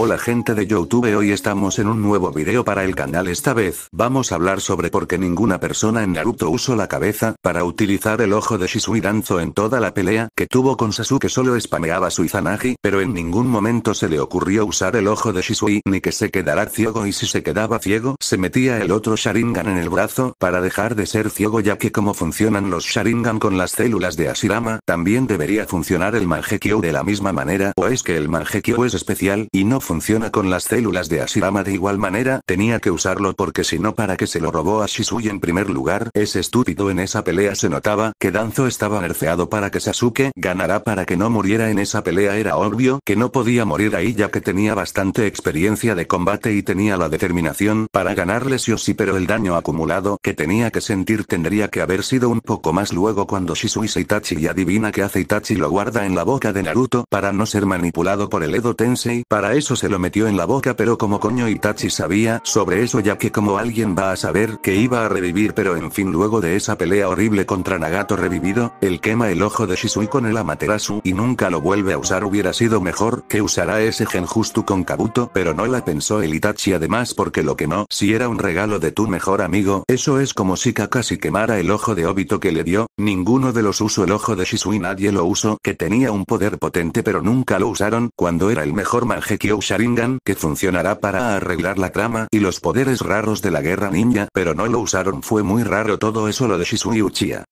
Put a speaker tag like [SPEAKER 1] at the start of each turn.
[SPEAKER 1] Hola gente de Youtube hoy estamos en un nuevo video para el canal esta vez vamos a hablar sobre por qué ninguna persona en Naruto usó la cabeza para utilizar el ojo de Shisui Danzo en toda la pelea que tuvo con Sasuke solo spameaba su Izanagi pero en ningún momento se le ocurrió usar el ojo de Shisui ni que se quedara ciego y si se quedaba ciego se metía el otro Sharingan en el brazo para dejar de ser ciego ya que como funcionan los Sharingan con las células de Ashirama también debería funcionar el mangekyou de la misma manera o es que el mangekyou es especial y no funciona con las células de Asirama de igual manera, tenía que usarlo porque si no para que se lo robó a Shisui en primer lugar, es estúpido en esa pelea se notaba que Danzo estaba nerfeado para que Sasuke ganara para que no muriera en esa pelea era obvio que no podía morir ahí ya que tenía bastante experiencia de combate y tenía la determinación para ganarle sí o sí pero el daño acumulado que tenía que sentir tendría que haber sido un poco más luego cuando Shisui se Itachi y adivina que hace Itachi lo guarda en la boca de Naruto para no ser manipulado por el Edo Tensei para eso se lo metió en la boca pero como coño Itachi sabía sobre eso ya que como alguien va a saber que iba a revivir pero en fin luego de esa pelea horrible contra Nagato revivido, él quema el ojo de Shisui con el Amaterasu y nunca lo vuelve a usar hubiera sido mejor que usara ese genjutsu con Kabuto pero no la pensó el Itachi además porque lo quemó si era un regalo de tu mejor amigo eso es como si Kakashi quemara el ojo de Obito que le dio, ninguno de los usó el ojo de Shisui nadie lo usó que tenía un poder potente pero nunca lo usaron cuando era el mejor Mangekyo Sharingan que funcionará para arreglar la trama y los poderes raros de la guerra ninja pero no lo usaron fue muy raro todo eso lo de Shisui Uchiha.